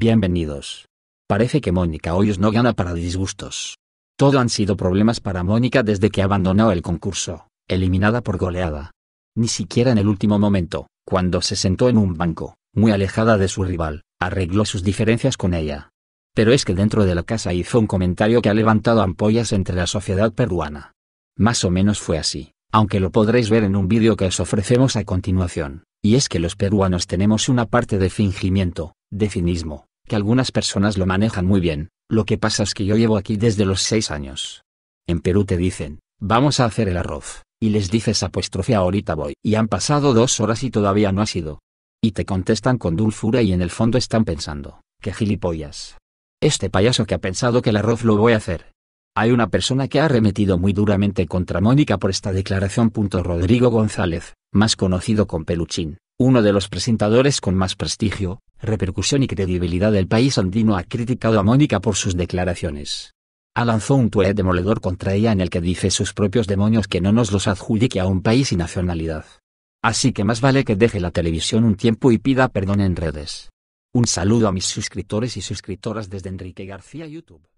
Bienvenidos. Parece que Mónica Hoyos no gana para disgustos. Todo han sido problemas para Mónica desde que abandonó el concurso, eliminada por goleada. Ni siquiera en el último momento, cuando se sentó en un banco, muy alejada de su rival, arregló sus diferencias con ella. Pero es que dentro de la casa hizo un comentario que ha levantado ampollas entre la sociedad peruana. Más o menos fue así, aunque lo podréis ver en un vídeo que os ofrecemos a continuación, y es que los peruanos tenemos una parte de fingimiento, de cinismo, que algunas personas lo manejan muy bien, lo que pasa es que yo llevo aquí desde los seis años. En Perú te dicen, vamos a hacer el arroz, y les dices apóstrofe ahorita voy, y han pasado dos horas y todavía no ha sido. Y te contestan con dulzura y en el fondo están pensando, qué gilipollas. Este payaso que ha pensado que el arroz lo voy a hacer. Hay una persona que ha arremetido muy duramente contra Mónica por esta declaración. Rodrigo González, más conocido con Peluchín, uno de los presentadores con más prestigio, repercusión y credibilidad del país andino ha criticado a Mónica por sus declaraciones. Ha lanzado un tweet demoledor contra ella en el que dice sus propios demonios que no nos los adjudique a un país y nacionalidad. Así que más vale que deje la televisión un tiempo y pida perdón en redes. Un saludo a mis suscriptores y suscriptoras desde Enrique García YouTube.